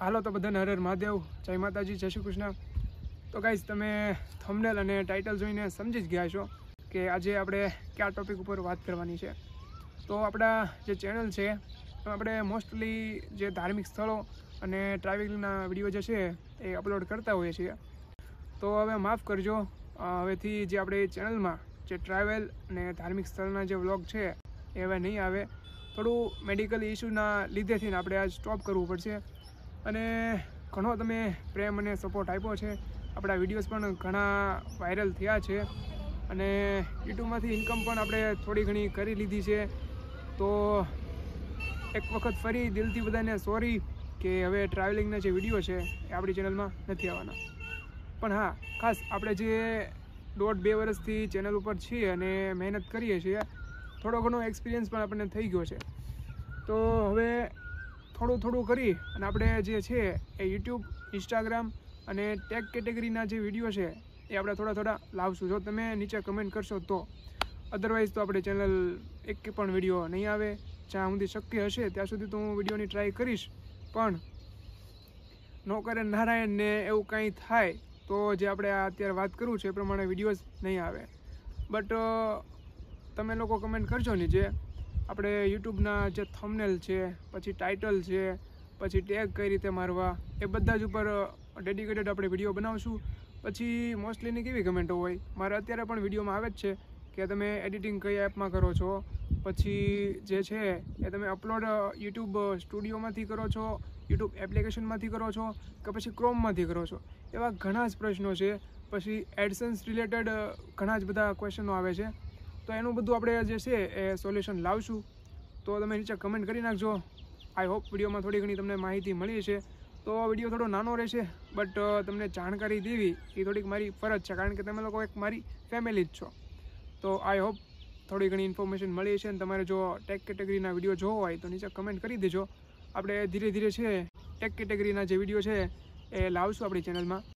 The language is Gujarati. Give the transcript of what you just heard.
હાલો તો બધાને હર મહાદેવ જય માતાજી જય શ્રી કૃષ્ણ તો ગાઈઝ તમે થમનેલ અને ટાઇટલ જોઈને સમજી જ ગયા છો કે આજે આપણે કયા ટોપિક ઉપર વાત કરવાની છે તો આપણા જે ચેનલ છે આપણે મોસ્ટલી જે ધાર્મિક સ્થળો અને ટ્રાવેલિંગના વિડીયો જે છે એ અપલોડ કરતા હોઈએ છીએ તો હવે માફ કરજો હવેથી જે આપણે ચેનલમાં જે ટ્રાવેલ અને ધાર્મિક સ્થળના જે વ્લોગ છે એ હવે નહીં આવે થોડું મેડિકલ ઇશ્યુના લીધેથી આપણે આ સ્ટોપ કરવું પડશે અને ઘણો તમે પ્રેમ અને સપોર્ટ આપ્યો છે આપણા વિડીયોઝ પણ ઘણા વાયરલ થયા છે અને યુટ્યુબમાંથી ઇન્કમ પણ આપણે થોડી ઘણી કરી લીધી છે તો એક વખત ફરી દિલથી બધાને સોરી કે હવે ટ્રાવેલિંગના જે વિડીયો છે એ આપણી ચેનલમાં નથી આવવાના પણ હા ખાસ આપણે જે દોઢ બે વર્ષથી ચેનલ ઉપર છીએ અને મહેનત કરીએ છીએ થોડો ઘણો એક્સપિરિયન્સ પણ આપણને થઈ ગયો છે તો હવે થોડું થોડું કરી અને આપણે જે છે એ યુટ્યુબ ઇન્સ્ટાગ્રામ અને ટેગ કેટેગરીના જે વિડીયો છે એ આપણે થોડા થોડા લાવશું જો તમે નીચે કમેન્ટ કરશો તો અદરવાઇઝ તો આપણે ચેનલ એક પણ વિડીયો નહીં આવે જ્યાં સુધી શક્ય હશે ત્યાં સુધી તો હું વિડીયોની ટ્રાય કરીશ પણ નોકરે નારાયણને એવું કંઈ થાય તો જે આપણે અત્યારે વાત કરું છે એ પ્રમાણે વિડીયોઝ નહીં આવે બટ તમે લોકો કમેન્ટ કરજો નીચે આપણે યુટ્યુબના જે થમનેલ છે પછી ટાઇટલ છે પછી ટેગ કઈ રીતે મારવા એ બધા જ ઉપર ડેડિકેટેડ આપણે વિડીયો બનાવશું પછી મોસ્ટલીની કેવી કમેન્ટો હોય મારે અત્યારે પણ વિડીયોમાં આવે જ છે કે તમે એડિટિંગ કઈ એપમાં કરો છો પછી જે છે એ તમે અપલોડ યુટ્યુબ સ્ટુડિયોમાંથી કરો છો યુટ્યુબ એપ્લિકેશનમાંથી કરો છો કે પછી ક્રોમમાંથી કરો છો એવા ઘણા જ પ્રશ્નો છે પછી એડસન્સ રિલેટેડ ઘણા જ બધા ક્વેશ્ચનો આવે છે તો એનું બધું આપણે જે છે એ સોલ્યુશન લાવશું તો તમે નીચે કમેન્ટ કરી નાખજો આઈ હોપ વિડીયોમાં થોડી ઘણી તમને માહિતી મળી છે તો વિડીયો થોડો નાનો રહેશે બટ તમને જાણકારી દેવી એ થોડીક મારી ફરજ છે કારણ કે તમે લોકો એક મારી ફેમિલી જ છો તો આઈ હોપ થોડી ઘણી ઇન્ફોર્મેશન મળી છે અને તમારે જો ટેક કેટેગરીના વિડીયો જોવો હોય તો નીચે કમેન્ટ કરી દેજો આપણે ધીરે ધીરે છે ટેક કેટેગરીના જે વિડીયો છે એ લાવશું આપણી ચેનલમાં